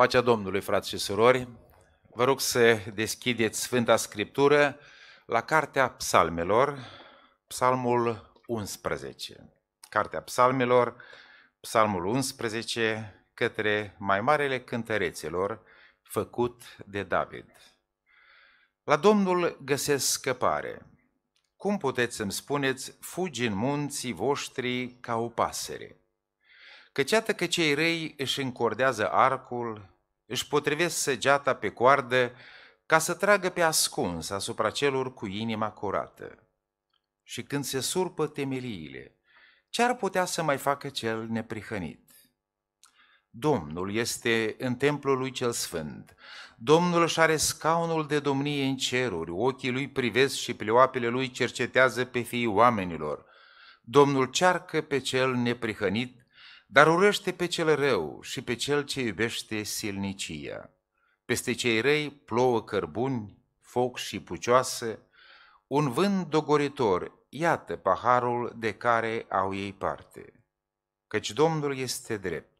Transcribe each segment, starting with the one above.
Pacea Domnului, frați și surori, vă rog să deschideți Sfânta Scriptură la Cartea Psalmelor, Psalmul 11. Cartea Psalmelor, Psalmul 11, către mai marele cântărețelor făcut de David. La Domnul găsesc scăpare. Cum puteți să-mi spuneți, fugi în munții voștri ca o pasăre? Căci iată că cei răi își încordează arcul, își potrivesc săgeata pe coardă ca să tragă pe ascuns asupra celor cu inima curată. Și când se surpă temeliile, ce ar putea să mai facă cel neprihănit? Domnul este în templul lui cel sfânt. Domnul își are scaunul de domnie în ceruri, ochii lui privesc și pleoapele lui cercetează pe fiii oamenilor. Domnul cearcă pe cel neprihănit dar urăște pe cel rău și pe cel ce iubește silnicia. Peste cei răi plouă cărbuni, foc și pucioasă, un vânt dogoritor, iată paharul de care au ei parte. Căci Domnul este drept,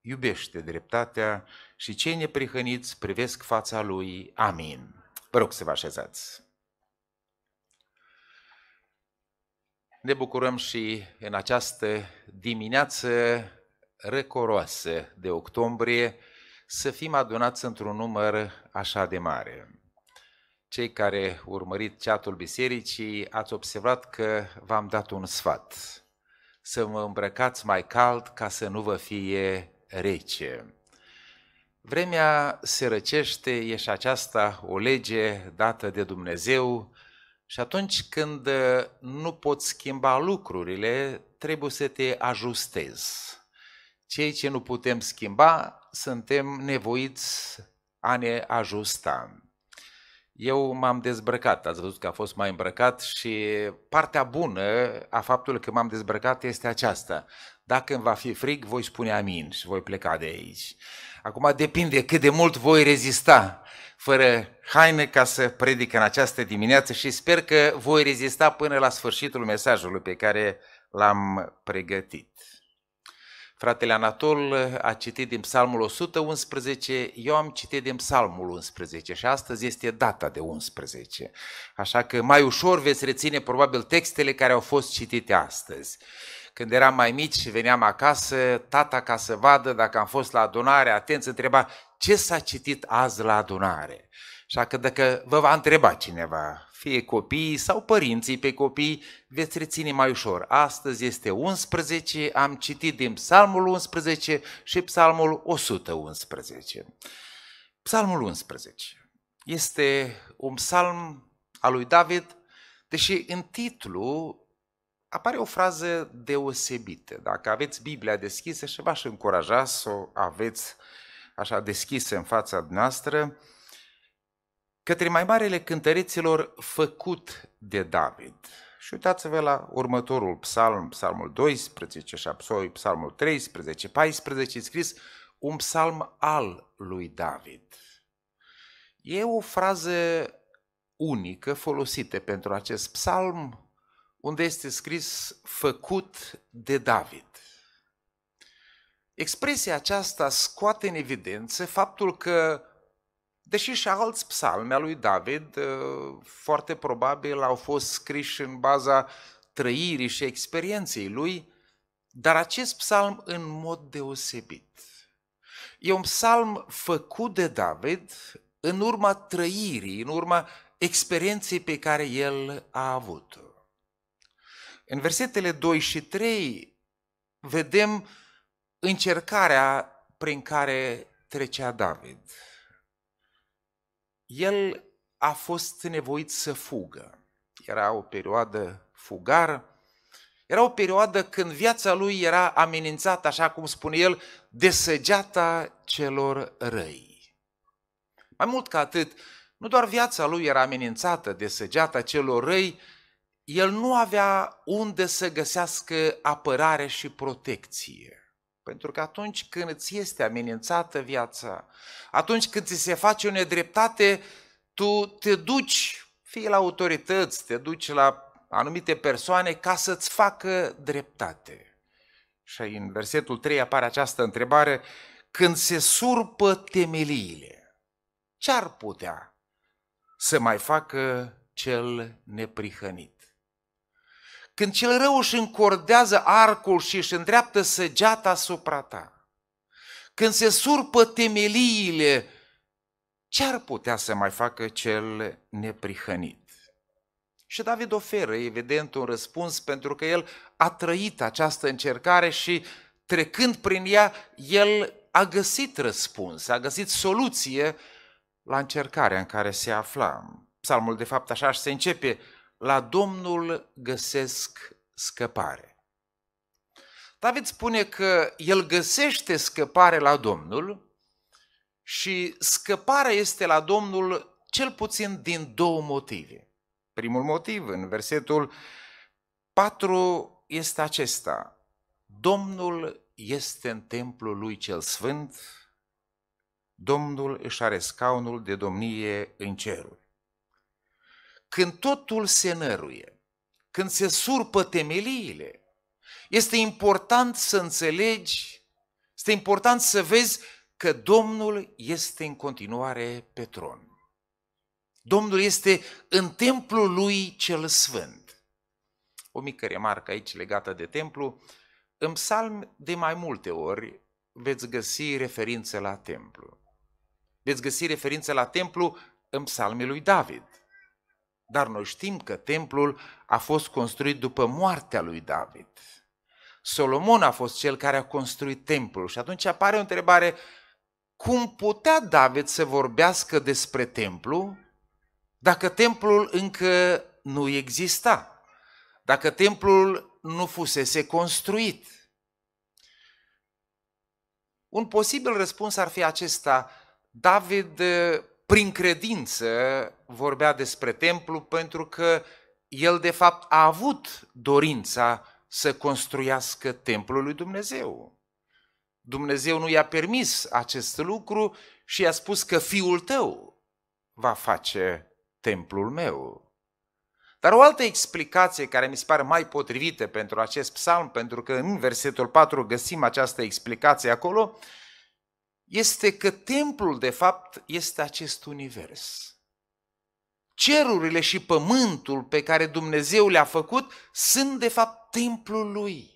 iubește dreptatea și cei neprihăniți privesc fața lui. Amin. Vă rog să vă așezați. Ne bucurăm și în această dimineață răcoroasă de octombrie să fim adunați într-un număr așa de mare. Cei care urmărit ceatul bisericii ați observat că v-am dat un sfat. Să vă îmbrăcați mai cald ca să nu vă fie rece. Vremea se răcește, e și aceasta o lege dată de Dumnezeu, și atunci când uh, nu poți schimba lucrurile, trebuie să te ajustezi. Cei ce nu putem schimba, suntem nevoiți a ne ajusta. Eu m-am dezbrăcat, ați văzut că a fost mai îmbrăcat și partea bună a faptului că m-am dezbrăcat este aceasta. Dacă îmi va fi frig, voi spune amin și voi pleca de aici. Acum depinde cât de mult voi rezista fără haine ca să predic în această dimineață și sper că voi rezista până la sfârșitul mesajului pe care l-am pregătit. Fratele Anatol a citit din Psalmul 111, eu am citit din Psalmul 11 și astăzi este data de 11. Așa că mai ușor veți reține probabil textele care au fost citite astăzi. Când eram mai mici și veneam acasă, tata ca să vadă dacă am fost la adunare, atenți, întreba ce s-a citit azi la adunare. Așa că dacă vă va întreba cineva, fie copiii sau părinții pe copii, veți reține mai ușor. Astăzi este 11, am citit din Psalmul 11 și Psalmul 111. Psalmul 11 este un psalm al lui David, deși în titlu apare o frază deosebită. Dacă aveți Biblia deschisă și v-aș încuraja să o aveți așa deschise în fața noastră, către mai marele cântăreților făcut de David. Și uitați-vă la următorul psalm, psalmul 12 și apoi psalmul 13, 14, scris un psalm al lui David. E o frază unică folosită pentru acest psalm, unde este scris făcut de David. Expresia aceasta scoate în evidență faptul că, deși și alți psalmi al lui David, uh, foarte probabil au fost scriși în baza trăirii și experienței lui, dar acest psalm în mod deosebit. E un psalm făcut de David în urma trăirii, în urma experienței pe care el a avut-o. În versetele 2 și 3 vedem încercarea prin care trecea David. El a fost nevoit să fugă. Era o perioadă fugar, era o perioadă când viața lui era amenințată, așa cum spune el, de săgeata celor răi. Mai mult ca atât, nu doar viața lui era amenințată de săgeata celor răi, el nu avea unde să găsească apărare și protecție. Pentru că atunci când îți este amenințată viața, atunci când ți se face o nedreptate, tu te duci, fie la autorități, te duci la anumite persoane ca să-ți facă dreptate. Și în versetul 3 apare această întrebare, când se surpă temeliile, ce ar putea să mai facă cel neprihănit? Când cel rău își încordează arcul și își îndreaptă săgeata asupra ta, când se surpă temeliile, ce ar putea să mai facă cel neprihănit? Și David oferă, evident, un răspuns pentru că el a trăit această încercare și trecând prin ea, el a găsit răspuns, a găsit soluție la încercarea în care se afla. Psalmul, de fapt, așa se începe, la Domnul găsesc scăpare. David spune că el găsește scăpare la Domnul și scăparea este la Domnul cel puțin din două motive. Primul motiv, în versetul 4, este acesta. Domnul este în templul lui cel sfânt, Domnul își are scaunul de domnie în ceruri când totul se năruie, când se surpă temeliile, este important să înțelegi, este important să vezi că Domnul este în continuare pe tron. Domnul este în templul lui cel sfânt. O mică remarcă aici legată de templu. În psalm de mai multe ori veți găsi referințe la templu. Veți găsi referințe la templu în psalmii lui David dar noi știm că templul a fost construit după moartea lui David. Solomon a fost cel care a construit templul și atunci apare o întrebare, cum putea David să vorbească despre templu dacă templul încă nu exista, dacă templul nu fusese construit? Un posibil răspuns ar fi acesta, David prin credință vorbea despre templu pentru că el de fapt a avut dorința să construiască templul lui Dumnezeu. Dumnezeu nu i-a permis acest lucru și i-a spus că fiul tău va face templul meu. Dar o altă explicație care mi se pare mai potrivită pentru acest psalm, pentru că în versetul 4 găsim această explicație acolo, este că templul, de fapt, este acest univers. Cerurile și pământul pe care Dumnezeu le-a făcut sunt, de fapt, templul lui.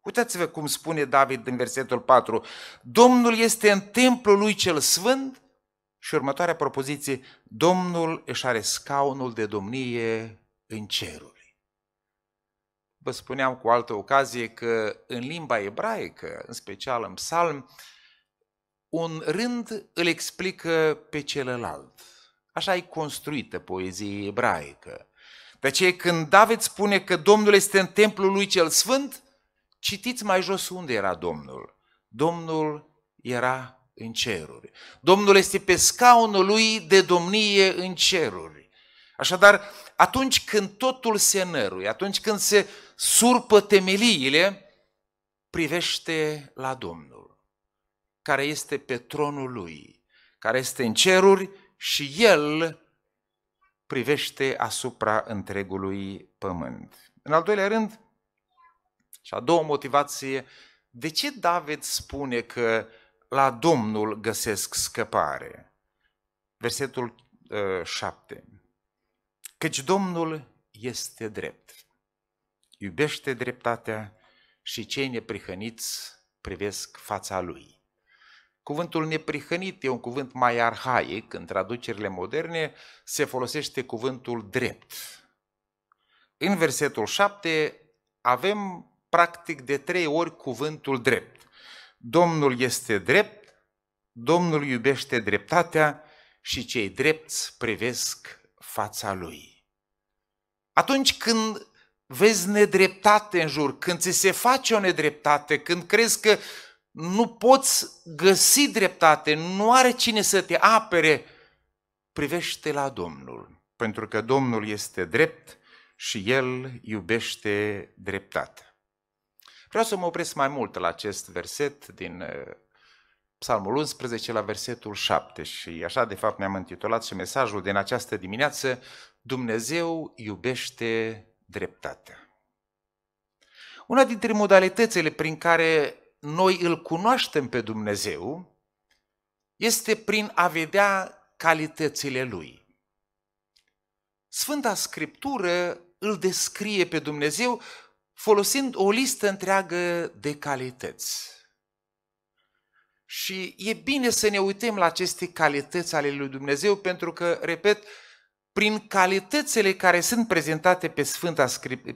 Uitați-vă cum spune David în versetul 4. Domnul este în templul lui cel sfânt și următoarea propoziție, Domnul își are scaunul de domnie în ceruri. Vă spuneam cu altă ocazie că în limba ebraică, în special în psalm, un rând îl explică pe celălalt. Așa e construită poezie ebraică. De aceea când David spune că Domnul este în templul lui cel sfânt, citiți mai jos unde era Domnul. Domnul era în ceruri. Domnul este pe scaunul lui de domnie în ceruri. Așadar, atunci când totul se năruie, atunci când se surpă temeliile, privește la Domnul care este pe tronul lui, care este în ceruri și el privește asupra întregului pământ. În al doilea rând, și a doua motivație, de ce David spune că la Domnul găsesc scăpare? Versetul uh, ă, 7. Căci Domnul este drept, iubește dreptatea și cei neprihăniți privesc fața lui. Cuvântul neprihănit e un cuvânt mai arhaic, în traducerile moderne se folosește cuvântul drept. În versetul 7 avem practic de trei ori cuvântul drept. Domnul este drept, Domnul iubește dreptatea și cei drepți privesc fața lui. Atunci când vezi nedreptate în jur, când ți se face o nedreptate, când crezi că nu poți găsi dreptate, nu are cine să te apere, privește la Domnul, pentru că Domnul este drept și El iubește dreptate. Vreau să mă opresc mai mult la acest verset din uh, Psalmul 11 la versetul 7 și așa de fapt ne-am intitulat și mesajul din această dimineață Dumnezeu iubește dreptatea. Una dintre modalitățile prin care noi îl cunoaștem pe Dumnezeu este prin a vedea calitățile Lui. Sfânta Scriptură îl descrie pe Dumnezeu folosind o listă întreagă de calități. Și e bine să ne uităm la aceste calități ale lui Dumnezeu, pentru că, repet, prin calitățile care sunt prezentate pe, Sfânta,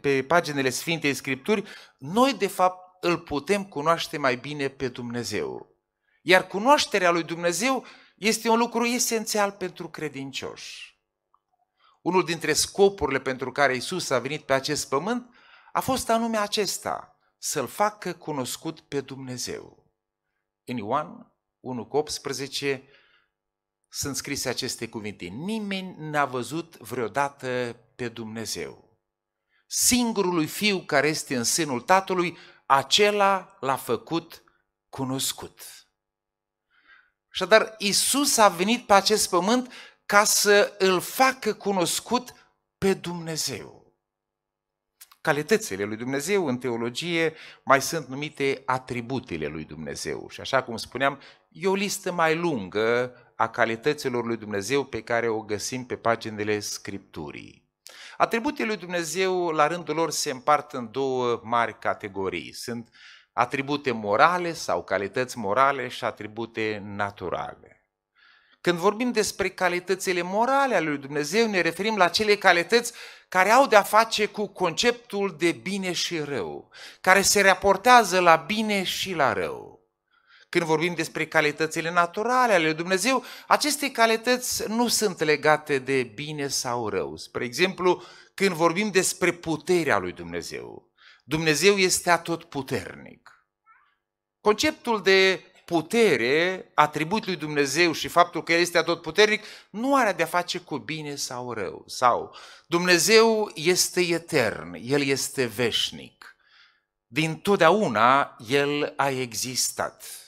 pe paginile Sfintei Scripturi, noi, de fapt, îl putem cunoaște mai bine pe Dumnezeu. Iar cunoașterea lui Dumnezeu este un lucru esențial pentru credincioși. Unul dintre scopurile pentru care Isus a venit pe acest pământ a fost anume acesta, să-L facă cunoscut pe Dumnezeu. În Ioan 1,18 sunt scrise aceste cuvinte. Nimeni n-a văzut vreodată pe Dumnezeu. Singurului fiu care este în sânul Tatălui acela l-a făcut cunoscut. Așadar, Isus a venit pe acest pământ ca să îl facă cunoscut pe Dumnezeu. Calitățile lui Dumnezeu în teologie mai sunt numite atributele lui Dumnezeu. Și așa cum spuneam, e o listă mai lungă a calităților lui Dumnezeu pe care o găsim pe paginile Scripturii. Atributele lui Dumnezeu, la rândul lor, se împart în două mari categorii. Sunt atribute morale sau calități morale și atribute naturale. Când vorbim despre calitățile morale ale lui Dumnezeu, ne referim la cele calități care au de-a face cu conceptul de bine și rău, care se raportează la bine și la rău. Când vorbim despre calitățile naturale ale Dumnezeu, aceste calități nu sunt legate de bine sau rău. Spre exemplu, când vorbim despre puterea lui Dumnezeu, Dumnezeu este puternic. Conceptul de putere, atributul lui Dumnezeu și faptul că El este puternic, nu are de-a face cu bine sau rău. Sau Dumnezeu este etern, El este veșnic. Din totdeauna El a existat.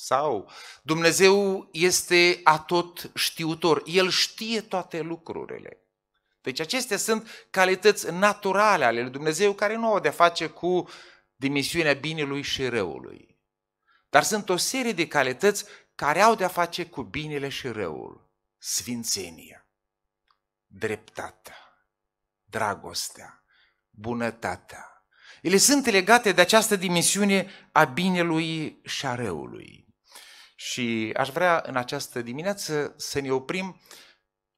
Sau Dumnezeu este atot știutor, El știe toate lucrurile. Deci acestea sunt calități naturale ale lui Dumnezeu care nu au de-a face cu dimensiunea binelui și răului. Dar sunt o serie de calități care au de-a face cu binele și răul. Sfințenia, dreptatea, dragostea, bunătatea. Ele sunt legate de această dimensiune a binelui și a răului. Și aș vrea în această dimineață să ne oprim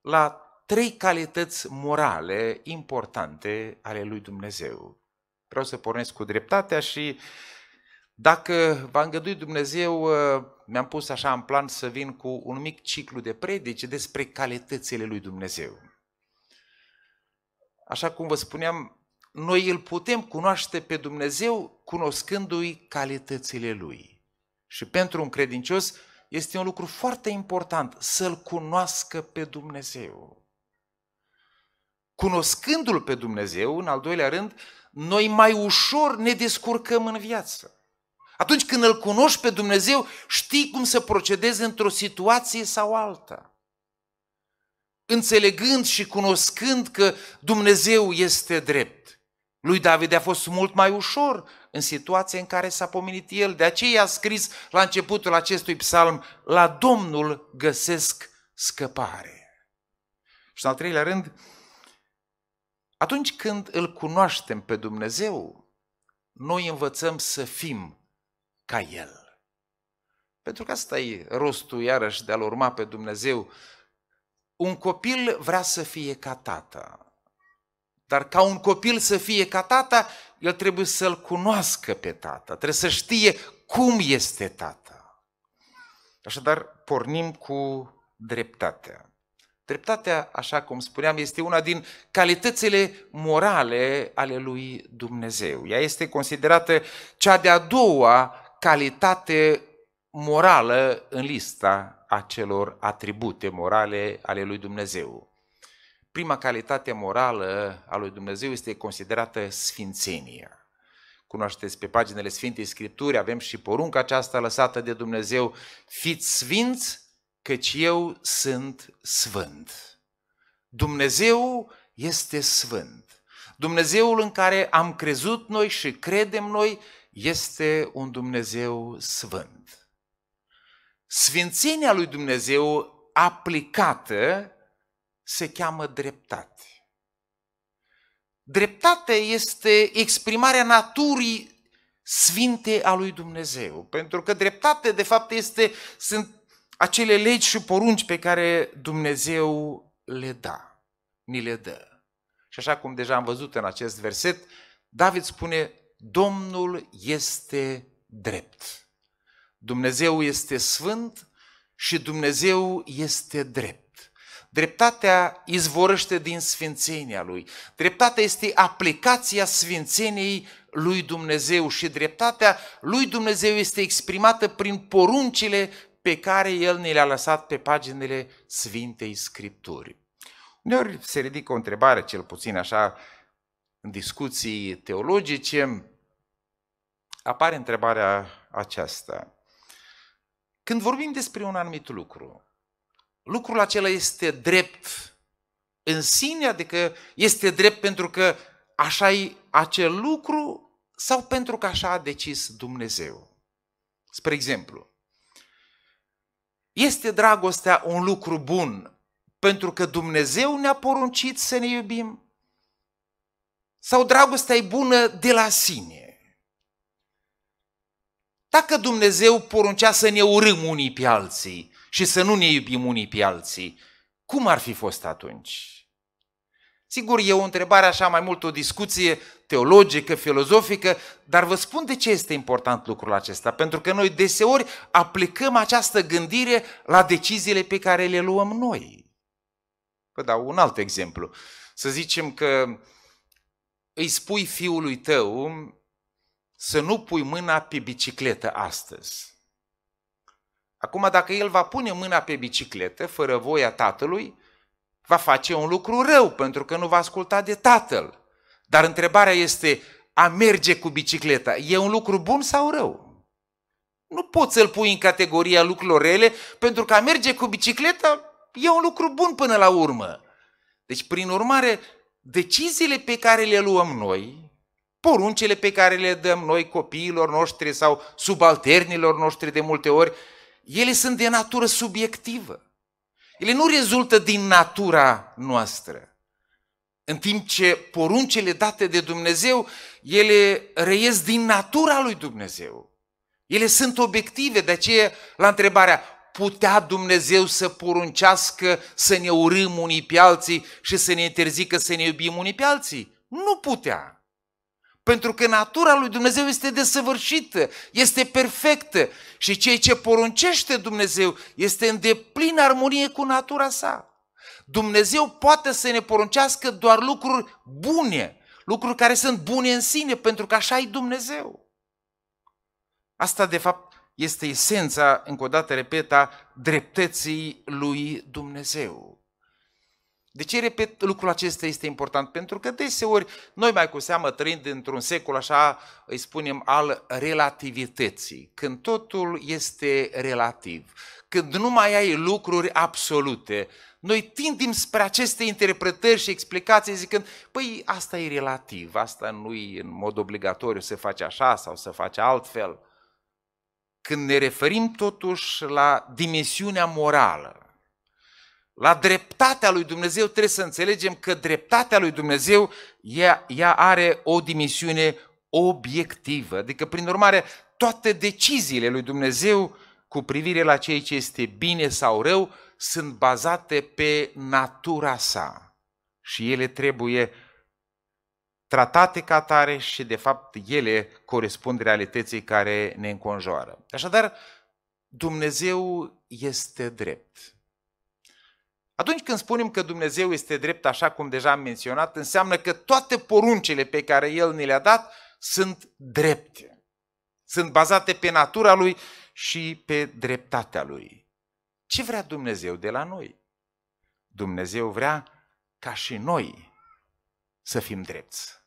la trei calități morale importante ale lui Dumnezeu. Vreau să pornesc cu dreptatea și dacă v-a îngăduit Dumnezeu, uh, mi-am pus așa în plan să vin cu un mic ciclu de predici despre calitățile lui Dumnezeu. Așa cum vă spuneam, noi îl putem cunoaște pe Dumnezeu cunoscându-i calitățile lui. Și pentru un credincios este un lucru foarte important să-L cunoască pe Dumnezeu. Cunoscându-L pe Dumnezeu, în al doilea rând, noi mai ușor ne descurcăm în viață. Atunci când îl cunoști pe Dumnezeu, știi cum să procedezi într-o situație sau alta. Înțelegând și cunoscând că Dumnezeu este drept. Lui David a fost mult mai ușor în situația în care s-a pomenit el. De aceea a scris la începutul acestui psalm, la Domnul găsesc scăpare. Și în al treilea rând, atunci când îl cunoaștem pe Dumnezeu, noi învățăm să fim ca El. Pentru că asta e rostul, iarăși, de a-L urma pe Dumnezeu. Un copil vrea să fie ca tata. Dar ca un copil să fie ca tata, el trebuie să-l cunoască pe tata, trebuie să știe cum este tata. Așadar, pornim cu dreptatea. Dreptatea, așa cum spuneam, este una din calitățile morale ale lui Dumnezeu. Ea este considerată cea de-a doua calitate morală în lista acelor atribute morale ale lui Dumnezeu prima calitate morală a lui Dumnezeu este considerată sfințenia. Cunoașteți pe paginile Sfintei Scripturi, avem și porunca aceasta lăsată de Dumnezeu, fiți sfinți, căci eu sunt sfânt. Dumnezeu este sfânt. Dumnezeul în care am crezut noi și credem noi este un Dumnezeu sfânt. Sfințenia lui Dumnezeu aplicată se cheamă dreptate. Dreptate este exprimarea naturii sfinte a lui Dumnezeu, pentru că dreptate de fapt este, sunt acele legi și porunci pe care Dumnezeu le da, ni le dă. Și așa cum deja am văzut în acest verset, David spune, Domnul este drept. Dumnezeu este sfânt și Dumnezeu este drept. Dreptatea izvorăște din sfințenia lui. Dreptatea este aplicația sfințeniei lui Dumnezeu și dreptatea lui Dumnezeu este exprimată prin poruncile pe care El ne le-a lăsat pe paginile Sfintei Scripturi. Uneori se ridică o întrebare, cel puțin așa, în discuții teologice, apare întrebarea aceasta. Când vorbim despre un anumit lucru, lucrul acela este drept în sine, adică este drept pentru că așa e acel lucru sau pentru că așa a decis Dumnezeu. Spre exemplu, este dragostea un lucru bun pentru că Dumnezeu ne-a poruncit să ne iubim? Sau dragostea e bună de la sine? Dacă Dumnezeu poruncea să ne urâm unii pe alții, și să nu ne iubim unii pe alții. Cum ar fi fost atunci? Sigur, e o întrebare așa mai mult o discuție teologică, filozofică, dar vă spun de ce este important lucrul acesta. Pentru că noi deseori aplicăm această gândire la deciziile pe care le luăm noi. Vă dau un alt exemplu. Să zicem că îi spui fiului tău să nu pui mâna pe bicicletă astăzi. Acum, dacă el va pune mâna pe bicicletă, fără voia tatălui, va face un lucru rău, pentru că nu va asculta de tatăl. Dar întrebarea este, a merge cu bicicleta, e un lucru bun sau rău? Nu poți să-l pui în categoria lucrurilor rele, pentru că a merge cu bicicleta e un lucru bun până la urmă. Deci, prin urmare, deciziile pe care le luăm noi, poruncele pe care le dăm noi copiilor noștri sau subalternilor noștri de multe ori, ele sunt de natură subiectivă. Ele nu rezultă din natura noastră. În timp ce poruncele date de Dumnezeu, ele reies din natura lui Dumnezeu. Ele sunt obiective, de aceea la întrebarea putea Dumnezeu să poruncească să ne urâm unii pe alții și să ne interzică să ne iubim unii pe alții? Nu putea. Pentru că natura lui Dumnezeu este desăvârșită, este perfectă și ceea ce poruncește Dumnezeu este în deplină armonie cu natura sa. Dumnezeu poate să ne poruncească doar lucruri bune, lucruri care sunt bune în sine, pentru că așa e Dumnezeu. Asta, de fapt, este esența, încă o dată repet, a dreptății lui Dumnezeu. De ce repet lucrul acesta este important? Pentru că deseori noi mai cu seamă trăind într-un secol așa, îi spunem, al relativității, când totul este relativ, când nu mai ai lucruri absolute. Noi tindem spre aceste interpretări și explicații zicând, păi asta e relativ, asta nu e în mod obligatoriu să faci așa sau să faci altfel. Când ne referim totuși la dimensiunea morală, la dreptatea lui Dumnezeu trebuie să înțelegem că dreptatea lui Dumnezeu ea, ea are o dimensiune obiectivă. Adică, prin urmare, toate deciziile lui Dumnezeu cu privire la ceea ce este bine sau rău sunt bazate pe natura sa și ele trebuie tratate ca tare și, de fapt, ele corespund realității care ne înconjoară. Așadar, Dumnezeu este drept. Atunci când spunem că Dumnezeu este drept, așa cum deja am menționat, înseamnă că toate poruncile pe care El ni le-a dat sunt drepte. Sunt bazate pe natura Lui și pe dreptatea Lui. Ce vrea Dumnezeu de la noi? Dumnezeu vrea ca și noi să fim drepți.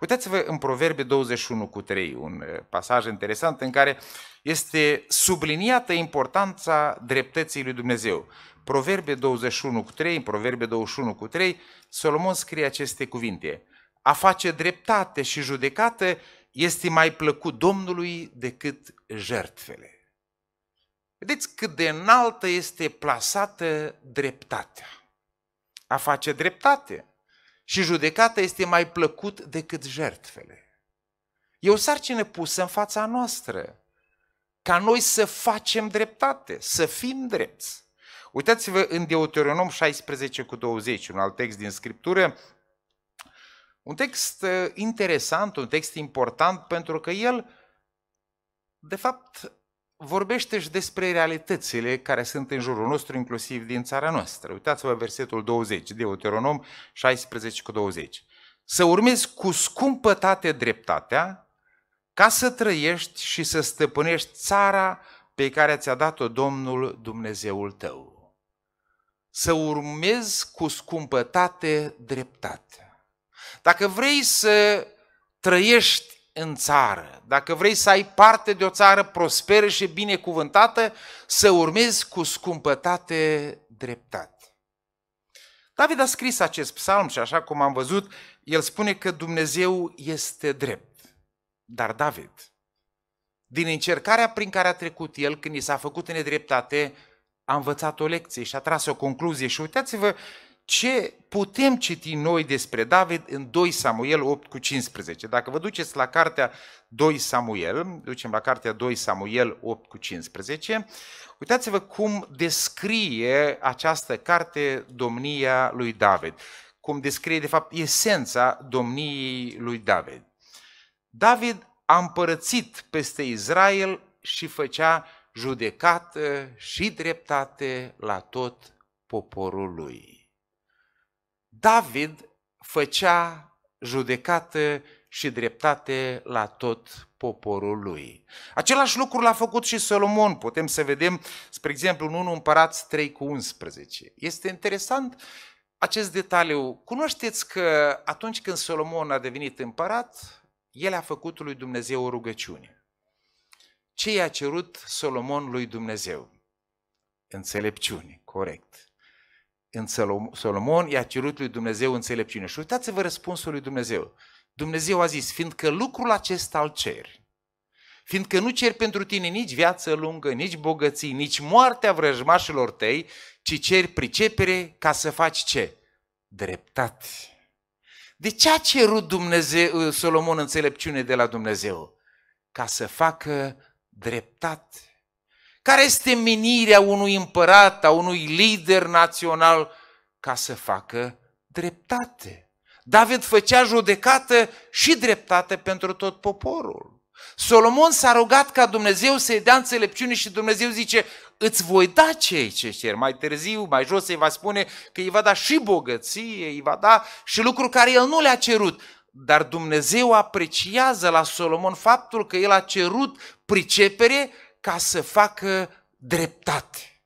Uitați-vă în Proverbe 21 cu 3, un eh, pasaj interesant în care este subliniată importanța dreptății lui Dumnezeu. Proverbe 21 cu 3, Proverbe 21 cu 3, Solomon scrie aceste cuvinte. A face dreptate și judecată este mai plăcut Domnului decât jertfele. Vedeți cât de înaltă este plasată dreptatea. A face dreptate și judecată este mai plăcut decât jertfele. E o sarcină pusă în fața noastră, ca noi să facem dreptate, să fim drepți. Uitați-vă în Deuteronom 16 cu 20, un alt text din Scriptură, un text uh, interesant, un text important, pentru că el, de fapt, vorbește și despre realitățile care sunt în jurul nostru, inclusiv din țara noastră. Uitați-vă versetul 20, Deuteronom 16 cu 20. Să urmezi cu scumpătate dreptatea, ca să trăiești și să stăpânești țara pe care ți-a dat-o Domnul Dumnezeul tău să urmezi cu scumpătate dreptatea. Dacă vrei să trăiești în țară, dacă vrei să ai parte de o țară prosperă și binecuvântată, să urmezi cu scumpătate dreptate. David a scris acest psalm și așa cum am văzut, el spune că Dumnezeu este drept. Dar David, din încercarea prin care a trecut el, când i s-a făcut în nedreptate, a învățat o lecție și a tras o concluzie. Și uitați-vă ce putem citi noi despre David în 2 Samuel 8 cu 15. Dacă vă duceți la cartea 2 Samuel, ducem la cartea 2 Samuel 8 cu 15, uitați-vă cum descrie această carte domnia lui David, cum descrie de fapt esența domniei lui David. David a împărățit peste Israel și făcea judecată și dreptate la tot poporul lui. David făcea judecată și dreptate la tot poporul lui. Același lucru l-a făcut și Solomon, putem să vedem, spre exemplu, în 1 Împărați 3 cu 11. Este interesant acest detaliu. Cunoașteți că atunci când Solomon a devenit împărat, el a făcut lui Dumnezeu o rugăciune. Ce i-a cerut Solomon lui Dumnezeu? Înțelepciune, corect. În Solomon i-a cerut lui Dumnezeu înțelepciune. Și uitați-vă răspunsul lui Dumnezeu. Dumnezeu a zis, fiindcă lucrul acesta îl ceri, fiindcă nu ceri pentru tine nici viață lungă, nici bogății, nici moartea vrăjmașilor tăi, ci ceri pricepere ca să faci ce? Dreptate. De ce a cerut Dumnezeu, Solomon înțelepciune de la Dumnezeu? Ca să facă dreptate. Care este menirea unui împărat, a unui lider național ca să facă dreptate? David făcea judecată și dreptate pentru tot poporul. Solomon s-a rugat ca Dumnezeu să-i dea înțelepciune și Dumnezeu zice, îți voi da cei ce cer. Mai târziu, mai jos, îi va spune că îi va da și bogăție, îi va da și lucruri care el nu le-a cerut. Dar Dumnezeu apreciază la Solomon faptul că el a cerut pricepere ca să facă dreptate.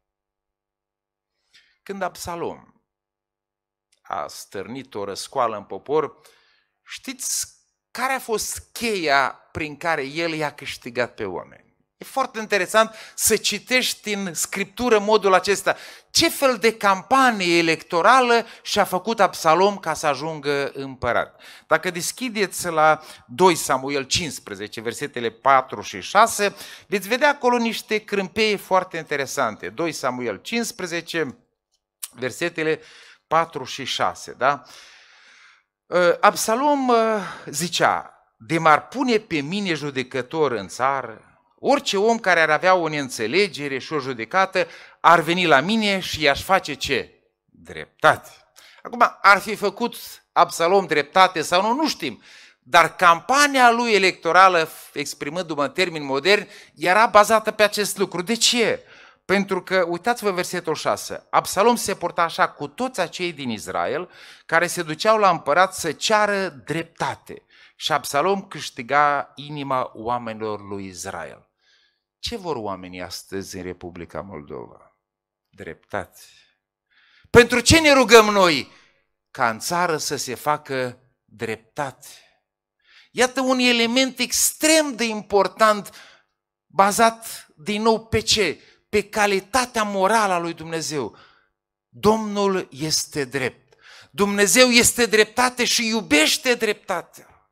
Când Absalom a stârnit o răscoală în popor, știți care a fost cheia prin care el i-a câștigat pe oameni? E foarte interesant să citești în scriptură modul acesta. Ce fel de campanie electorală și-a făcut Absalom ca să ajungă împărat? Dacă deschideți la 2 Samuel 15, versetele 4 și 6, veți vedea acolo niște crâmpeie foarte interesante. 2 Samuel 15, versetele 4 și 6. Da? Ă, Absalom ă, zicea, de m-ar pune pe mine judecător în țară, Orice om care ar avea o neînțelegere și o judecată ar veni la mine și i-aș face ce? Dreptate. Acum, ar fi făcut Absalom dreptate sau nu, nu știm. Dar campania lui electorală, exprimându-mă în termeni moderni, era bazată pe acest lucru. De ce? Pentru că, uitați-vă versetul 6, Absalom se porta așa cu toți acei din Israel care se duceau la împărat să ceară dreptate. Și Absalom câștiga inima oamenilor lui Israel. Ce vor oamenii astăzi în Republica Moldova? Dreptate. Pentru ce ne rugăm noi? Ca în țară să se facă dreptate. Iată un element extrem de important bazat din nou pe ce? Pe calitatea morală a lui Dumnezeu. Domnul este drept. Dumnezeu este dreptate și iubește dreptatea.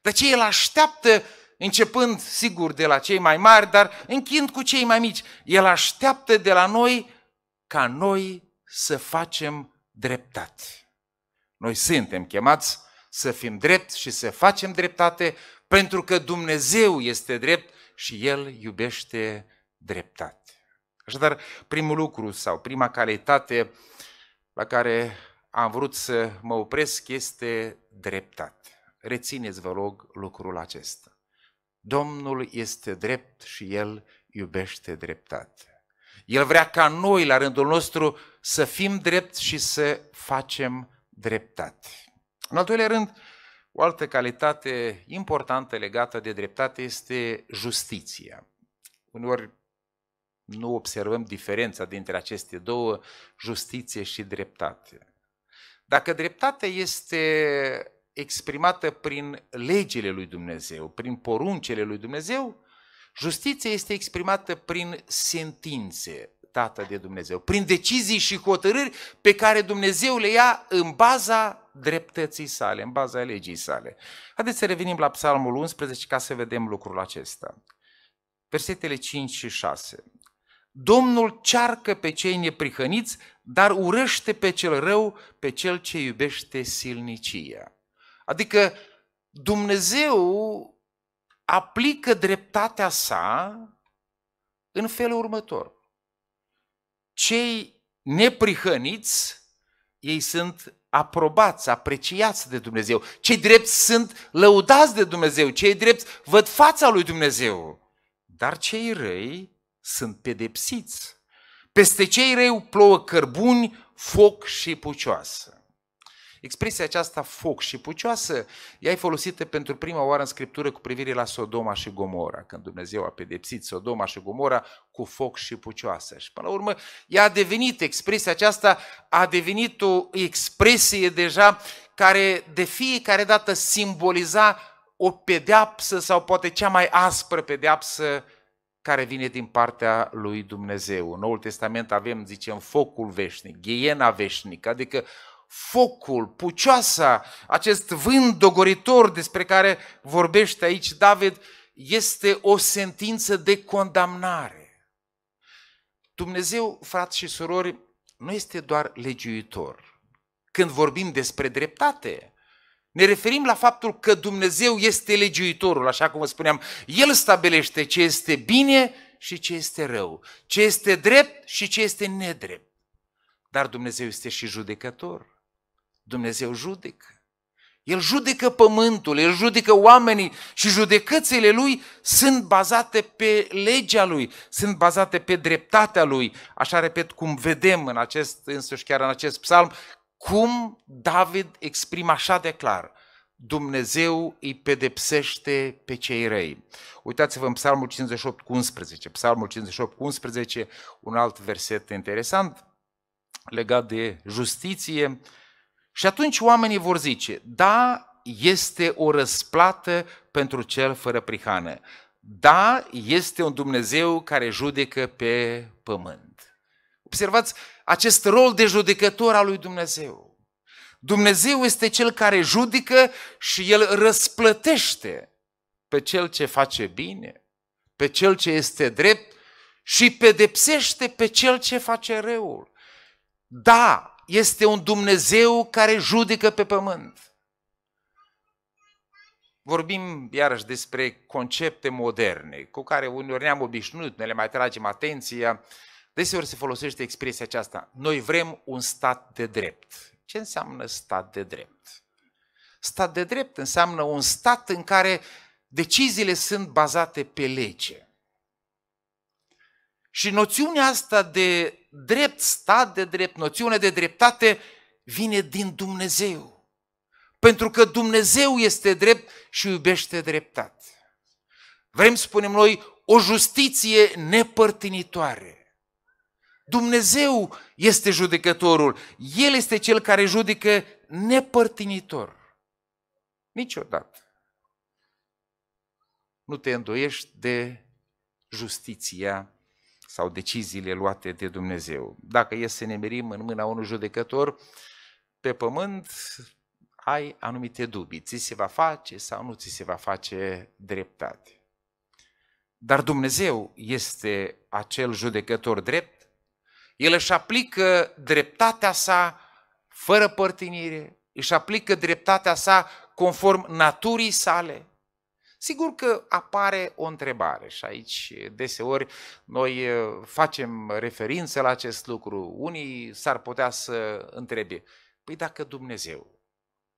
De ce El așteaptă începând, sigur, de la cei mai mari, dar închind cu cei mai mici. El așteaptă de la noi ca noi să facem dreptate. Noi suntem chemați să fim drept și să facem dreptate, pentru că Dumnezeu este drept și El iubește dreptate. Așadar, primul lucru sau prima calitate la care am vrut să mă opresc este dreptate. Rețineți, vă rog, lucrul acesta. Domnul este drept și El iubește dreptate. El vrea ca noi, la rândul nostru, să fim drept și să facem dreptate. În al doilea rând, o altă calitate importantă legată de dreptate este justiția. Uneori nu observăm diferența dintre aceste două, justiție și dreptate. Dacă dreptatea este exprimată prin legile lui Dumnezeu, prin poruncele lui Dumnezeu, justiția este exprimată prin sentințe dată de Dumnezeu, prin decizii și hotărâri pe care Dumnezeu le ia în baza dreptății sale, în baza legii sale. Haideți să revenim la Psalmul 11 ca să vedem lucrul acesta. Versetele 5 și 6. Domnul cearcă pe cei neprihăniți, dar urăște pe cel rău, pe cel ce iubește silnicia. Adică Dumnezeu aplică dreptatea sa în felul următor. Cei neprihăniți, ei sunt aprobați, apreciați de Dumnezeu. Cei drept sunt lăudați de Dumnezeu, cei drept văd fața lui Dumnezeu. Dar cei răi sunt pedepsiți. Peste cei răi plouă cărbuni, foc și pucioasă. Expresia aceasta foc și pucioasă, ea e folosită pentru prima oară în Scriptură cu privire la Sodoma și Gomora, când Dumnezeu a pedepsit Sodoma și Gomora cu foc și pucioasă. Și până la urmă, ea a devenit, expresia aceasta a devenit o expresie deja care de fiecare dată simboliza o pedeapsă sau poate cea mai aspră pedeapsă care vine din partea lui Dumnezeu. În Noul Testament avem, zicem, focul veșnic, ghiena veșnică, adică focul, pucioasa, acest vânt dogoritor despre care vorbește aici David, este o sentință de condamnare. Dumnezeu, frați și surori, nu este doar legiuitor. Când vorbim despre dreptate, ne referim la faptul că Dumnezeu este legiuitorul, așa cum vă spuneam. El stabilește ce este bine și ce este rău, ce este drept și ce este nedrept. Dar Dumnezeu este și judecător. Dumnezeu judecă. El judecă pământul, el judecă oamenii și judecățile lui sunt bazate pe legea lui, sunt bazate pe dreptatea lui. Așa repet cum vedem în acest, însuși chiar în acest psalm, cum David exprimă așa de clar. Dumnezeu îi pedepsește pe cei răi. Uitați-vă în Psalmul 58 cu 11. Psalmul 58 cu 11, un alt verset interesant legat de justiție. Și atunci oamenii vor zice, da, este o răsplată pentru cel fără prihană. Da, este un Dumnezeu care judecă pe pământ. Observați acest rol de judecător al lui Dumnezeu. Dumnezeu este cel care judecă și el răsplătește pe cel ce face bine, pe cel ce este drept și pedepsește pe cel ce face răul. Da, este un Dumnezeu care judecă pe pământ. Vorbim iarăși despre concepte moderne, cu care uneori ne-am obișnuit, ne le mai tragem atenția. Deseori se folosește expresia aceasta, noi vrem un stat de drept. Ce înseamnă stat de drept? Stat de drept înseamnă un stat în care deciziile sunt bazate pe lege. Și noțiunea asta de drept, stat de drept, noțiune de dreptate vine din Dumnezeu. Pentru că Dumnezeu este drept și iubește dreptate. Vrem, spunem noi, o justiție nepărtinitoare. Dumnezeu este judecătorul. El este cel care judecă nepărtinitor. Niciodată. Nu te îndoiești de justiția sau deciziile luate de Dumnezeu. Dacă e să ne merim în mâna unui judecător pe pământ, ai anumite dubii. Ți se va face sau nu ți se va face dreptate. Dar Dumnezeu este acel judecător drept, El își aplică dreptatea sa fără părtinire, își aplică dreptatea sa conform naturii sale, Sigur că apare o întrebare și aici deseori noi eh, facem referință la acest lucru. Unii s-ar putea să întrebe, păi dacă Dumnezeu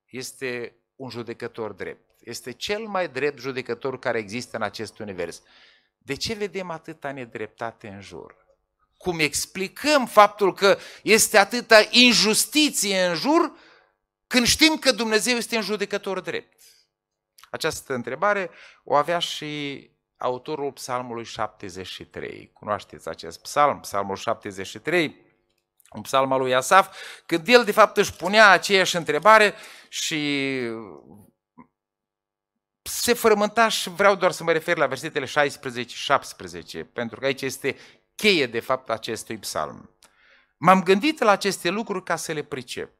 este un judecător drept, este cel mai drept judecător care există în acest univers, de ce vedem atâta nedreptate în jur? Cum explicăm faptul că este atâta injustiție în jur când știm că Dumnezeu este un judecător drept? Această întrebare o avea și autorul psalmului 73. Cunoașteți acest psalm, psalmul 73, un psalm al lui Asaf, când el de fapt își punea aceeași întrebare și se frământa și vreau doar să mă refer la versetele 16-17, pentru că aici este cheie de fapt acestui psalm. M-am gândit la aceste lucruri ca să le pricep,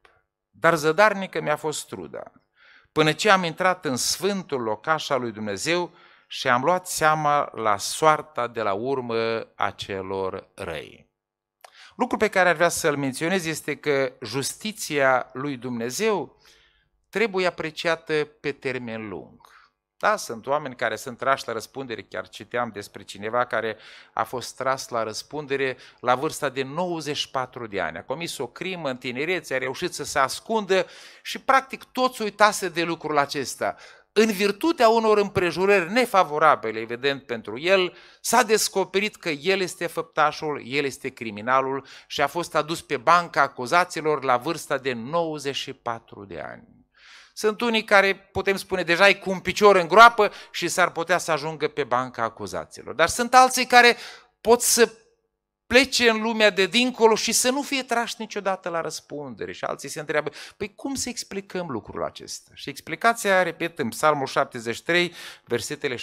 dar zădarnică mi-a fost truda până ce am intrat în sfântul locaș al lui Dumnezeu și am luat seama la soarta de la urmă a celor răi. Lucrul pe care ar vrea să-l menționez este că justiția lui Dumnezeu trebuie apreciată pe termen lung. Da, sunt oameni care sunt trași la răspundere, chiar citeam despre cineva care a fost tras la răspundere la vârsta de 94 de ani. A comis o crimă în tinerețe, a reușit să se ascundă și practic toți uitase de lucrul acesta. În virtutea unor împrejurări nefavorabile, evident, pentru el, s-a descoperit că el este făptașul, el este criminalul și a fost adus pe banca acuzaților la vârsta de 94 de ani. Sunt unii care, putem spune, deja e cu un picior în groapă și s-ar putea să ajungă pe banca acuzaților. Dar sunt alții care pot să plece în lumea de dincolo și să nu fie trași niciodată la răspundere. Și alții se întreabă, păi cum să explicăm lucrul acesta? Și explicația, repet, în Psalmul 73, versetele 16-17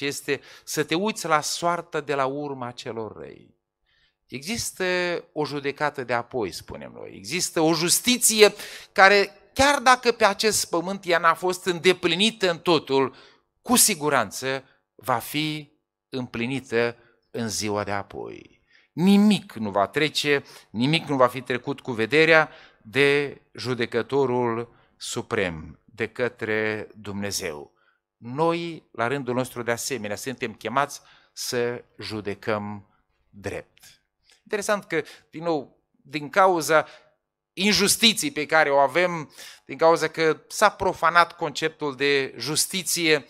este să te uiți la soartă de la urma celor răi. Există o judecată de apoi, spunem noi. Există o justiție care chiar dacă pe acest pământ ea n-a fost îndeplinită în totul, cu siguranță va fi împlinită în ziua de apoi. Nimic nu va trece, nimic nu va fi trecut cu vederea de judecătorul suprem, de către Dumnezeu. Noi, la rândul nostru de asemenea, suntem chemați să judecăm drept. Interesant că, din nou, din cauza injustiții pe care o avem din cauza că s-a profanat conceptul de justiție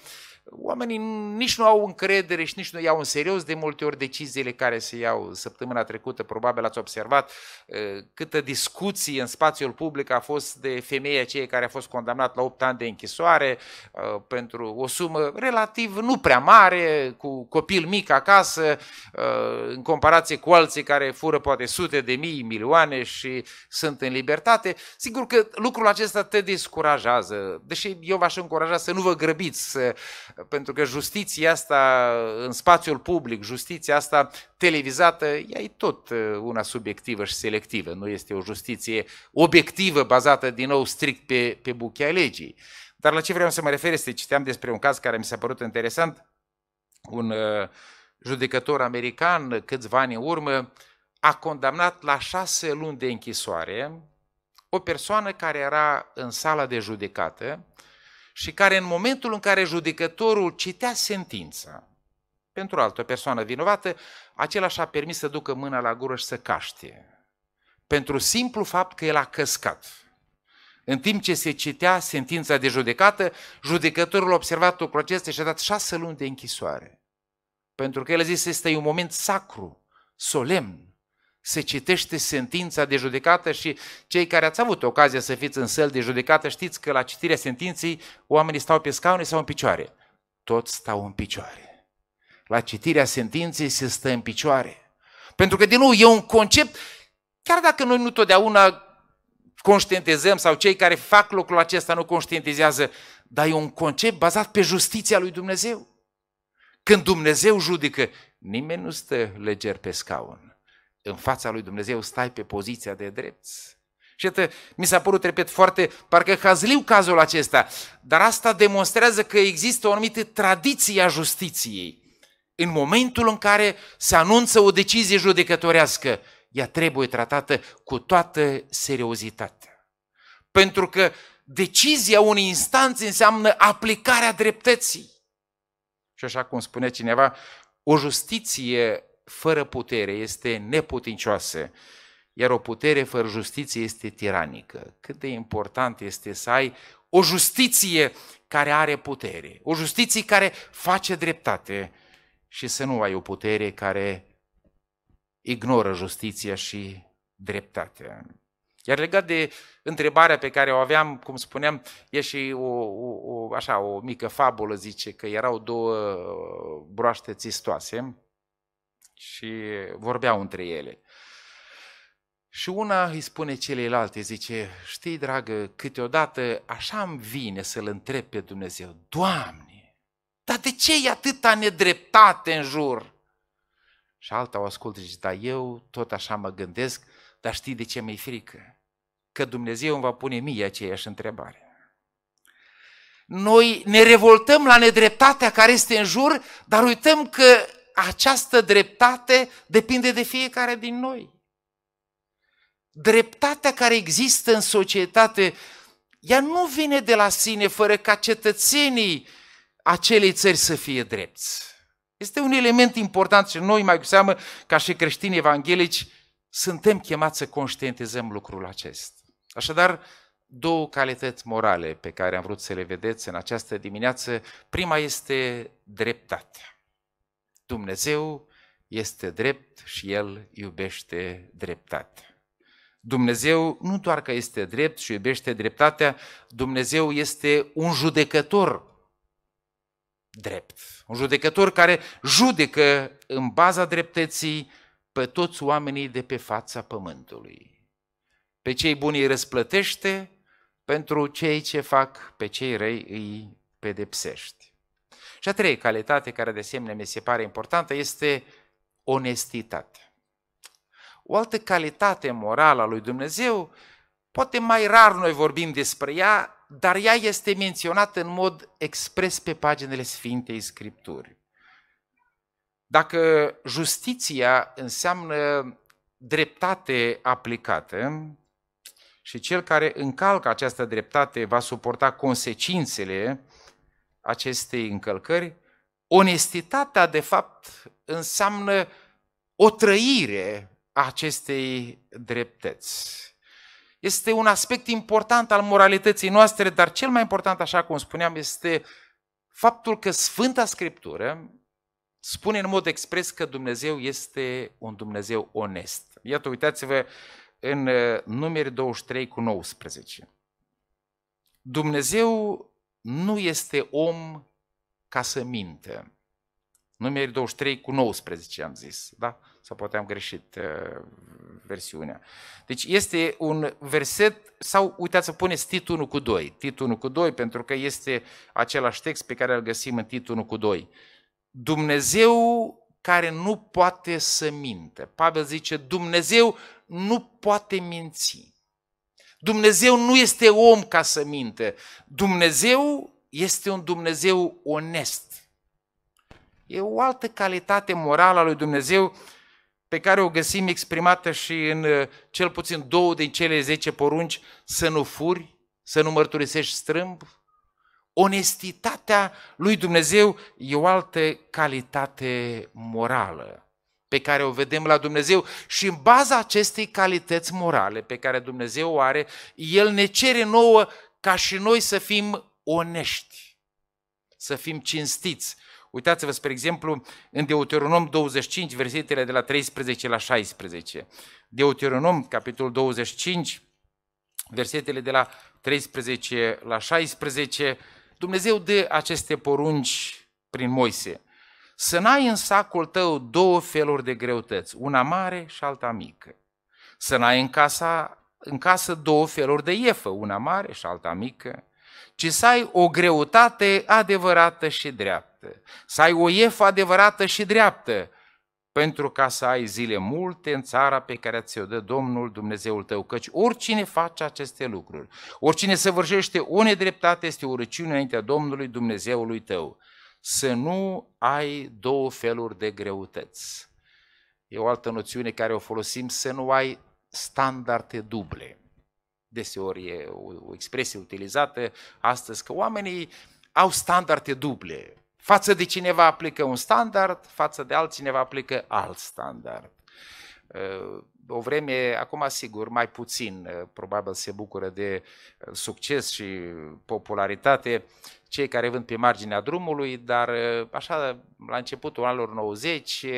oamenii nici nu au încredere și nici nu iau în serios de multe ori deciziile care se iau săptămâna trecută, probabil ați observat uh, câtă discuție în spațiul public a fost de femeia aceea care a fost condamnat la 8 ani de închisoare uh, pentru o sumă relativ nu prea mare, cu copil mic acasă, uh, în comparație cu alții care fură poate sute de mii, milioane și sunt în libertate. Sigur că lucrul acesta te descurajează, deși eu v-aș încuraja să nu vă grăbiți să pentru că justiția asta în spațiul public, justiția asta televizată, ea e tot uh, una subiectivă și selectivă, nu este o justiție obiectivă bazată din nou strict pe, pe buchea legii. Dar la ce vreau să mă refer este, citeam despre un caz care mi s-a părut interesant, un uh, judecător american câțiva ani în urmă a condamnat la șase luni de închisoare o persoană care era în sala de judecată, și care în momentul în care judecătorul citea sentința pentru altă persoană vinovată, acela și-a permis să ducă mâna la gură și să caște. Pentru simplu fapt că el a căscat. În timp ce se citea sentința de judecată, judecătorul a observat o procesă și a dat șase luni de închisoare. Pentru că el a zis, este un moment sacru, solemn, se citește sentința de judecată și cei care ați avut ocazia să fiți în săl de judecată știți că la citirea sentinței oamenii stau pe scaune sau în picioare. Toți stau în picioare. La citirea sentinței se stă în picioare. Pentru că, din nou, e un concept, chiar dacă noi nu totdeauna conștientizăm sau cei care fac locul acesta nu conștientizează, dar e un concept bazat pe justiția lui Dumnezeu. Când Dumnezeu judecă, nimeni nu stă leger pe scaun în fața lui Dumnezeu stai pe poziția de drept. Și iată, mi s-a părut, repet, foarte, parcă hazliu cazul acesta, dar asta demonstrează că există o anumită tradiție a justiției. În momentul în care se anunță o decizie judecătorească, ea trebuie tratată cu toată seriozitatea. Pentru că decizia unei instanțe înseamnă aplicarea dreptății. Și așa cum spune cineva, o justiție fără putere este neputincioasă, iar o putere fără justiție este tiranică. Cât de important este să ai o justiție care are putere, o justiție care face dreptate și să nu ai o putere care ignoră justiția și dreptatea. Iar legat de întrebarea pe care o aveam, cum spuneam, e și o, o, o, așa, o mică fabulă, zice că erau două broaște țistoase și vorbeau între ele. Și una îi spune celelalte, zice, știi, dragă, câteodată așa îmi vine să-L întreb pe Dumnezeu, Doamne, dar de ce e atâta nedreptate în jur? Și alta o ascultă și zice, dar eu tot așa mă gândesc, dar știi de ce mi-e frică? Că Dumnezeu îmi va pune mie aceeași întrebare. Noi ne revoltăm la nedreptatea care este în jur, dar uităm că această dreptate depinde de fiecare din noi. Dreptatea care există în societate, ea nu vine de la sine fără ca cetățenii acelei țări să fie drepți. Este un element important și noi, mai cu seamă, ca și creștini evanghelici, suntem chemați să conștientizăm lucrul acesta. Așadar, două calități morale pe care am vrut să le vedeți în această dimineață. Prima este dreptatea. Dumnezeu este drept și El iubește dreptatea. Dumnezeu nu doar că este drept și iubește dreptatea, Dumnezeu este un judecător drept. Un judecător care judecă în baza dreptății pe toți oamenii de pe fața pământului. Pe cei buni îi răsplătește, pentru cei ce fac pe cei răi îi pedepsește. Și a treia calitate care de asemenea mi se pare importantă este onestitatea. O altă calitate morală a lui Dumnezeu, poate mai rar noi vorbim despre ea, dar ea este menționată în mod expres pe paginile Sfintei Scripturi. Dacă justiția înseamnă dreptate aplicată și cel care încalcă această dreptate va suporta consecințele acestei încălcări, onestitatea, de fapt, înseamnă o trăire a acestei dreptăți. Este un aspect important al moralității noastre, dar cel mai important, așa cum spuneam, este faptul că Sfânta Scriptură spune în mod expres că Dumnezeu este un Dumnezeu onest. Iată, uitați-vă în uh, numeri 23 cu 19. Dumnezeu nu este om ca să minte. Numeri 23 cu 19 am zis, da? Sau poate am greșit uh, versiunea. Deci este un verset, sau uitați să puneți Tit 1 cu 2, Tit 1 cu 2, pentru că este același text pe care îl găsim în Tit 1 cu 2. Dumnezeu care nu poate să minte. Pavel zice, Dumnezeu nu poate minți. Dumnezeu nu este om ca să minte. Dumnezeu este un Dumnezeu onest. E o altă calitate morală a lui Dumnezeu pe care o găsim exprimată și în uh, cel puțin două din cele zece porunci, să nu furi, să nu mărturisești strâmb. Onestitatea lui Dumnezeu e o altă calitate morală pe care o vedem la Dumnezeu și în baza acestei calități morale pe care Dumnezeu o are, El ne cere nouă ca și noi să fim onești, să fim cinstiți. Uitați-vă, spre exemplu, în Deuteronom 25, versetele de la 13 la 16. Deuteronom, capitolul 25, versetele de la 13 la 16, Dumnezeu dă aceste porunci prin Moise. Să n-ai în sacul tău două feluri de greutăți, una mare și alta mică. Să n-ai în, casa, în casă două feluri de iefă, una mare și alta mică, ci să ai o greutate adevărată și dreaptă. Să ai o iefă adevărată și dreaptă, pentru ca să ai zile multe în țara pe care ți-o dă Domnul Dumnezeul tău, căci oricine face aceste lucruri, oricine săvârșește o nedreptate este o răciune înaintea Domnului Dumnezeului tău să nu ai două feluri de greutăți. E o altă noțiune care o folosim, să nu ai standarde duble. Deseori e o expresie utilizată astăzi că oamenii au standarde duble. Față de cineva aplică un standard, față de altcineva aplică alt standard. Uh, o vreme, acum sigur, mai puțin, uh, probabil se bucură de uh, succes și popularitate, cei care vând pe marginea drumului, dar uh, așa, la începutul anilor 90, uh,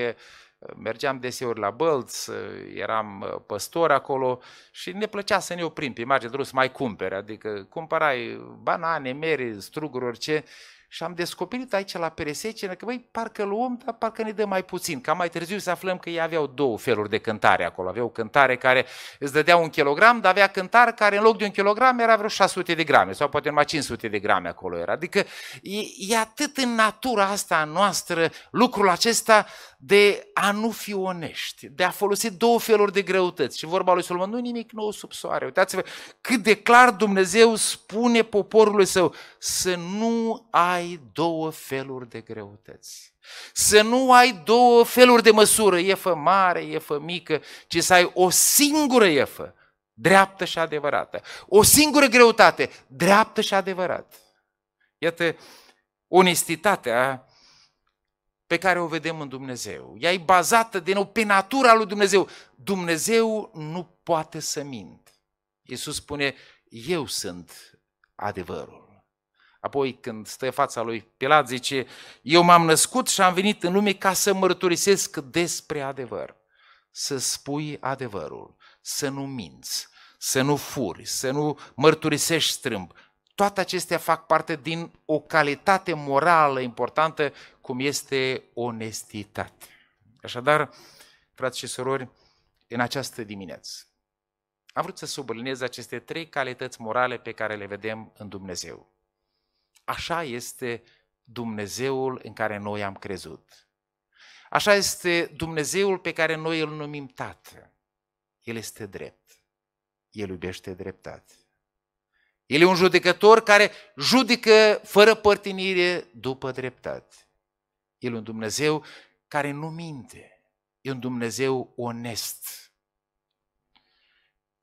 mergeam deseori la Bălți, uh, eram păstor acolo și ne plăcea să ne oprim pe marginea drumului să mai cumpere, adică cumpărai banane, mere, struguri, orice și am descoperit aici la peresecină că, băi, parcă luăm, dar parcă ne dă mai puțin. Cam mai târziu să aflăm că ei aveau două feluri de cântare acolo. Aveau cântare care îți dădea un kilogram, dar avea cântare care în loc de un kilogram era vreo 600 de grame sau poate numai 500 de grame acolo era. Adică e, e atât în natura asta a noastră lucrul acesta de a nu fi onești, de a folosi două feluri de greutăți. Și vorba lui Solomon, nu nimic nou sub soare. Uitați-vă cât de clar Dumnezeu spune poporului său, să nu ai două feluri de greutăți. Să nu ai două feluri de măsură, efă mare, efă mică, ci să ai o singură efă, dreaptă și adevărată. O singură greutate, dreaptă și adevărată. Iată onestitatea pe care o vedem în Dumnezeu. Ea e bazată din nou pe natura lui Dumnezeu. Dumnezeu nu poate să mint. Iisus spune, eu sunt adevărul. Apoi când stă fața lui Pilat, zice, eu m-am născut și am venit în lume ca să mărturisesc despre adevăr. Să spui adevărul, să nu minți, să nu furi, să nu mărturisești strâmb. Toate acestea fac parte din o calitate morală importantă, cum este onestitate. Așadar, frați și surori, în această dimineață, am vrut să subliniez aceste trei calități morale pe care le vedem în Dumnezeu. Așa este Dumnezeul în care noi am crezut. Așa este Dumnezeul pe care noi îl numim Tată. El este drept. El iubește dreptate. El e un judecător care judecă fără părtinire după dreptate. El e un Dumnezeu care nu minte. E un Dumnezeu onest.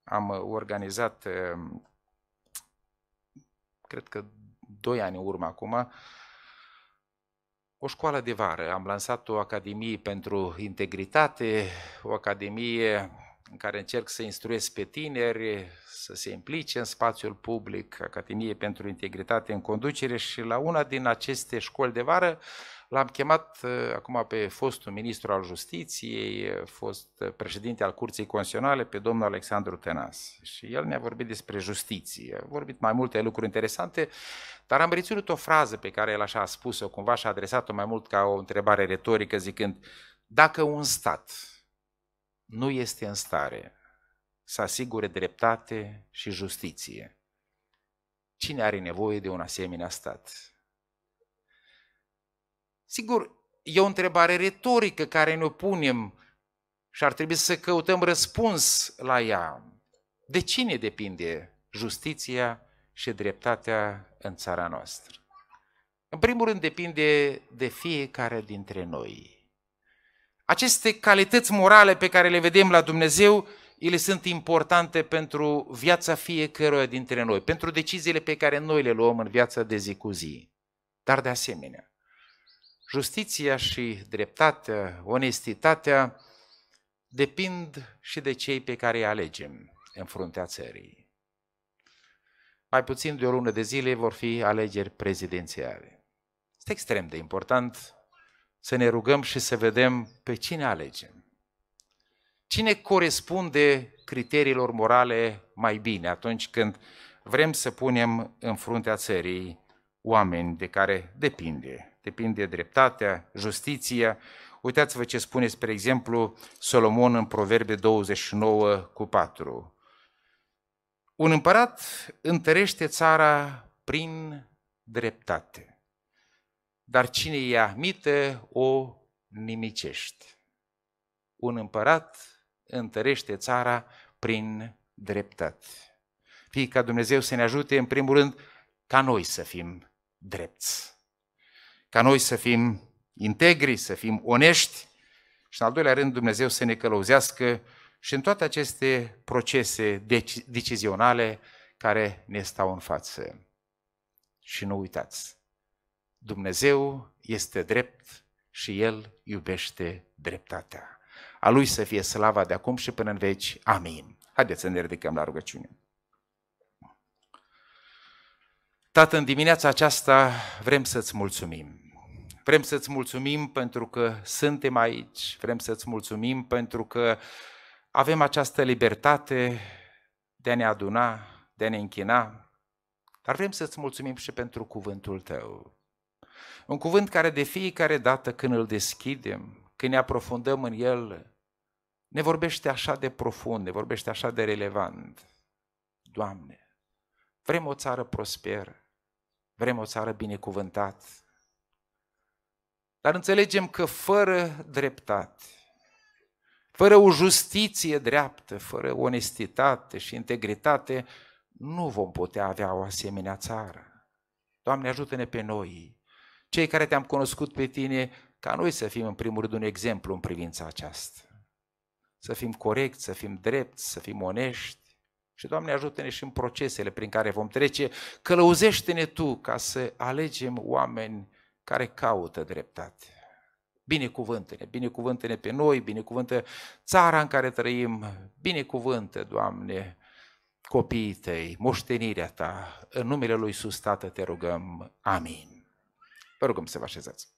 Am organizat, ehm, cred că 2 ani în urmă acum, o școală de vară. Am lansat o academie pentru integritate, o academie în care încerc să instruiesc pe tineri să se implice în spațiul public, Academie pentru Integritate în Conducere și la una din aceste școli de vară L-am chemat ă, acum pe fostul ministru al justiției, fost președinte al Curții Constituționale, pe domnul Alexandru Tenas. Și el ne-a vorbit despre justiție. A vorbit mai multe lucruri interesante, dar am reținut o frază pe care el așa a spus-o cumva și a adresat-o mai mult ca o întrebare retorică zicând dacă un stat nu este în stare să asigure dreptate și justiție, cine are nevoie de un asemenea stat? Sigur, e o întrebare retorică care ne punem și ar trebui să căutăm răspuns la ea. De cine depinde justiția și dreptatea în țara noastră? În primul rând, depinde de fiecare dintre noi. Aceste calități morale pe care le vedem la Dumnezeu, ele sunt importante pentru viața fiecăruia dintre noi, pentru deciziile pe care noi le luăm în viața de zi cu zi. Dar de asemenea, Justiția și dreptatea, onestitatea depind și de cei pe care îi alegem în fruntea țării. Mai puțin de o lună de zile vor fi alegeri prezidențiale. Este extrem de important să ne rugăm și să vedem pe cine alegem. Cine corespunde criteriilor morale mai bine atunci când vrem să punem în fruntea țării oameni de care depinde depinde dreptatea, justiția. Uitați-vă ce spune, spre exemplu, Solomon în Proverbe 29 cu 4. Un împărat întărește țara prin dreptate, dar cine ia mită o nimicește. Un împărat întărește țara prin dreptate. Fie ca Dumnezeu să ne ajute, în primul rând, ca noi să fim drepți ca noi să fim integri, să fim onești și, în al doilea rând, Dumnezeu să ne călăuzească și în toate aceste procese deci- decizionale care ne stau în față. Și nu uitați, Dumnezeu este drept și El iubește dreptatea. A Lui să fie slava de acum și până în veci. Amin. Haideți să ne ridicăm la rugăciune. Tată, în dimineața aceasta vrem să-ți mulțumim. Vrem să-ți mulțumim pentru că suntem aici, vrem să-ți mulțumim pentru că avem această libertate de a ne aduna, de a ne închina, dar vrem să-ți mulțumim și pentru cuvântul tău. Un cuvânt care de fiecare dată când îl deschidem, când ne aprofundăm în el, ne vorbește așa de profund, ne vorbește așa de relevant. Doamne, vrem o țară prosperă, vrem o țară binecuvântată, dar înțelegem că fără dreptate, fără o justiție dreaptă, fără onestitate și integritate, nu vom putea avea o asemenea țară. Doamne, ajută-ne pe noi, cei care te-am cunoscut pe tine, ca noi să fim în primul rând un exemplu în privința aceasta. Să fim corecți, să fim drepți, să fim onești, și, Doamne, ajută-ne și în procesele prin care vom trece. Călăuzește-ne Tu ca să alegem oameni care caută dreptate. Binecuvântă-ne, binecuvântă-ne pe noi, binecuvântă țara în care trăim, binecuvântă, Doamne, copiii tăi, moștenirea ta, în numele Lui Iisus, Tată, te rugăm, amin. Vă rugăm să vă așezați.